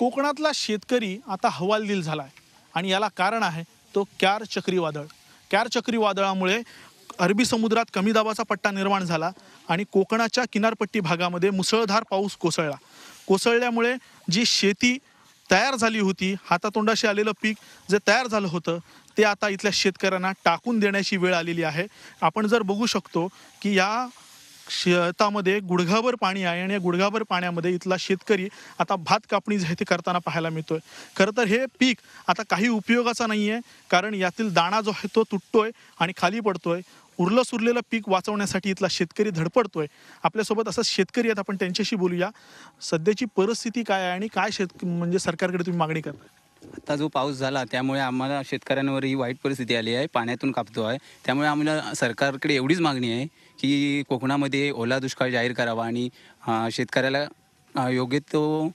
कोकणातला शेतकरी आता हवालदिल झाला आहे आणि याला कारण आहे तो क्यार चक्रीवादळ क्यार चक्रीवादळामुळे अरबी समुद्रात कमी दाबाचा पट्टा निर्माण झाला आणि कोकणाच्या किनारपट्टी भागामध्ये मुसळधार पाऊस कोसळला कोसळल्यामुळे जी शेती तयार झाली होती हातातोंडाशी आलेलं पीक जे तयार झालं होतं ते आता इथल्या शेतकऱ्यांना टाकून देण्याची वेळ आलेली आहे आपण जर बघू शकतो की या शेतामध्ये गुडघाभर पाणी आहे आणि या गुडघाभर पाण्यामध्ये इथला शेतकरी आता भात कापणी जे आहे ते करताना पाहायला मिळतोय खरं तर हे पीक आता काही उपयोगाचा नाही आहे कारण यातील दाणा जो आहे तो तुटतोय आणि खाली पडतोय उरलं सुरलेलं पीक वाचवण्यासाठी इथला शेतकरी धडपडतोय आपल्यासोबत असा शेतकरी आहेत आपण त्यांच्याशी बोलूया सध्याची परिस्थिती काय आहे आणि काय शेत म्हणजे सरकारकडे तुम्ही मागणी करताय आता जो पाऊस झाला त्यामुळे आम्हाला शेतकऱ्यांवर ही वाईट परिस्थिती आली आहे पाण्यातून कापतो आहे त्यामुळे आम्हाला सरकारकडे एवढीच मागणी आहे की कोकणामध्ये ओला दुष्काळ जाहीर करावा आणि शेतकऱ्याला योग्य तो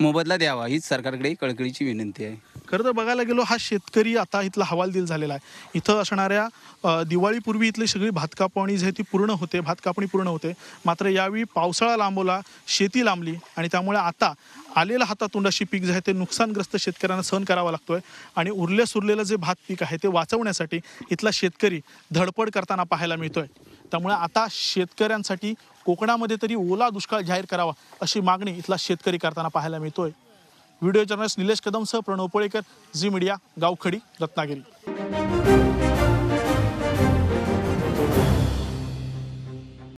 मोबदला द्यावा हीच सरकारकडे कळकळीची विनंती आहे खरं तर बघायला गेलो हा शेतकरी आता इथला हवालदिल झालेला आहे इथं असणाऱ्या दिवाळीपूर्वी इथली सगळी भात कापणी जी ती पूर्ण होते भात कापणी पूर्ण होते मात्र यावेळी पावसाळा लांबवला शेती लांबली आणि त्यामुळे आता आलेला हातातोंडाशी पीक जे आहे ते नुकसानग्रस्त शेतकऱ्यांना सहन करावा लागतोय आणि उरले सुरलेलं जे भात पीक आहे ते वाचवण्यासाठी इथला शेतकरी धडपड करताना पाहायला मिळतोय त्यामुळे आता शेतकऱ्यांसाठी कोकणामध्ये तरी ओला दुष्काळ जाहीर करावा अशी मागणी इथला शेतकरी करताना पाहायला मिळतोय व्हिडिओ जर्नलिस्ट निलेश कदमसह प्रणव पोळेकर झी मीडिया गावखडी रत्नागिरी